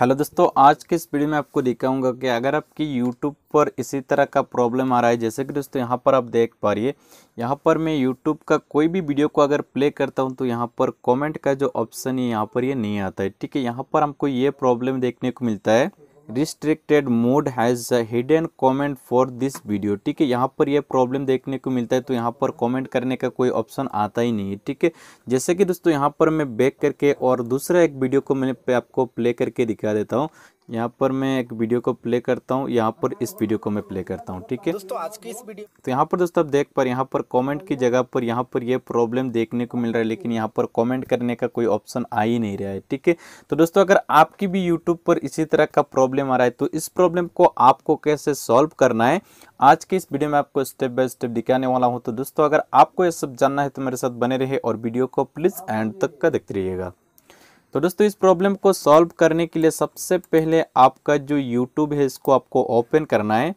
hello दोस्तों आज के इस वीडियो में आपको दिखाऊंगा कि अगर आपकी यूट्यूब पर इसी तरह का प्रॉब्लम आ रहा है जैसे कि दोस्तों यहाँ पर आप देख पा रही है यहाँ पर मैं यूट्यूब का कोई भी वीडियो को अगर प्ले करता हूँ तो यहाँ पर कमेंट का जो ऑप्शन है यहाँ पर ये यह नहीं आता है ठीक है यहाँ पर हमको ये प्रॉब्लम देखने को मिलता है restricted mode has hidden comment for this video ठीक है यहाँ पर ये प्रॉब्लम देखने को मिलता है तो यहाँ पर कमेंट करने का कोई ऑप्शन आता ही नहीं है ठीक है जैसे कि दोस्तों यहाँ पर मैं बैक करके और दूसरा एक वीडियो को मैंने आपको प्ले करके दिखा देता हूँ यहाँ पर मैं एक वीडियो को प्ले करता हूँ यहाँ पर इस वीडियो को मैं प्ले करता हूँ ठीक है दोस्तों आज की इस वीडियो तो यहाँ पर दोस्तों आप देख पर यहाँ पर कमेंट की जगह पर यहाँ पर ये यह प्रॉब्लम देखने को मिल रहा है लेकिन यहाँ पर कमेंट करने का कोई ऑप्शन आ ही नहीं रहा है ठीक है तो दोस्तों अगर आपकी भी यूट्यूब पर इसी तरह का प्रॉब्लम आ रहा है तो इस प्रॉब्लम को आपको कैसे सॉल्व करना है आज के इस वीडियो में आपको स्टेप बाय स्टेप दिखाने वाला हूँ तो दोस्तों अगर आपको ये सब जानना है तो मेरे साथ बने रहे और वीडियो को प्लीज़ एंड तक का देखते रहिएगा तो दोस्तों इस प्रॉब्लम को सॉल्व करने के लिए सबसे पहले आपका जो यूट्यूब है इसको आपको ओपन करना है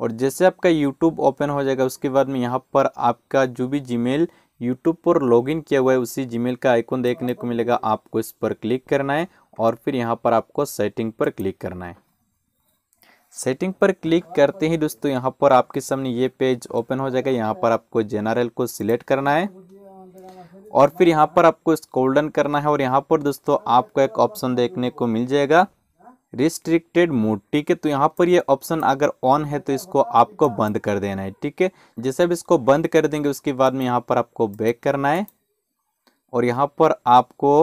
और जैसे आपका यूट्यूब ओपन हो जाएगा उसके बाद में यहाँ पर आपका जो भी जीमेल यूट्यूब पर लॉगिन किया हुआ है उसी जीमेल का आइकॉन देखने को मिलेगा आपको इस पर क्लिक करना है और फिर यहाँ पर आपको सेटिंग पर क्लिक करना है सेटिंग पर क्लिक करते ही दोस्तों यहाँ पर आपके सामने ये पेज ओपन हो जाएगा यहाँ पर आपको जनरल को सिलेक्ट करना है और फिर यहाँ पर आपको स्कोल्डन करना है और यहाँ पर दोस्तों आपको एक ऑप्शन देखने को मिल जाएगा रिस्ट्रिक्टेड मोड ठीक है तो यहाँ पर ये ऑप्शन अगर ऑन है तो इसको आपको बंद कर देना है ठीक है जैसे अब इसको बंद कर देंगे उसके बाद में यहाँ पर आपको बैक करना है और यहाँ पर आपको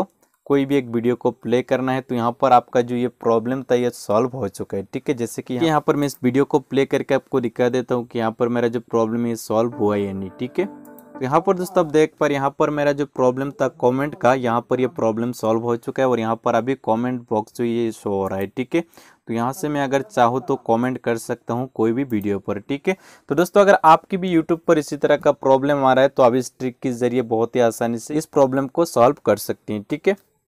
कोई भी एक वीडियो को प्ले करना है तो यहाँ पर आपका जो ये प्रॉब्लम था ये सॉल्व हो चुका है ठीक है जैसे कि यहाँ पर मैं इस वीडियो को प्ले करके आपको दिखा देता हूँ कि यहाँ पर मेरा जो प्रॉब्लम है ये सॉल्व हुआ या नहीं ठीक है तो यहाँ पर दोस्तों आप देख पर यहाँ पर मेरा जो प्रॉब्लम था कमेंट का यहाँ पर ये यह प्रॉब्लम सॉल्व हो चुका है और यहाँ पर अभी कमेंट बॉक्स जो ये शो हो रहा है ठीक है तो यहाँ से मैं अगर चाहूँ तो कमेंट कर सकता हूँ कोई भी वीडियो पर ठीक है तो दोस्तों अगर आपकी भी यूट्यूब पर इसी तरह का प्रॉब्लम आ रहा है तो आप इस ट्रिक के ज़रिए बहुत ही आसानी से इस प्रॉब्लम को सॉल्व कर सकती हैं ठीक है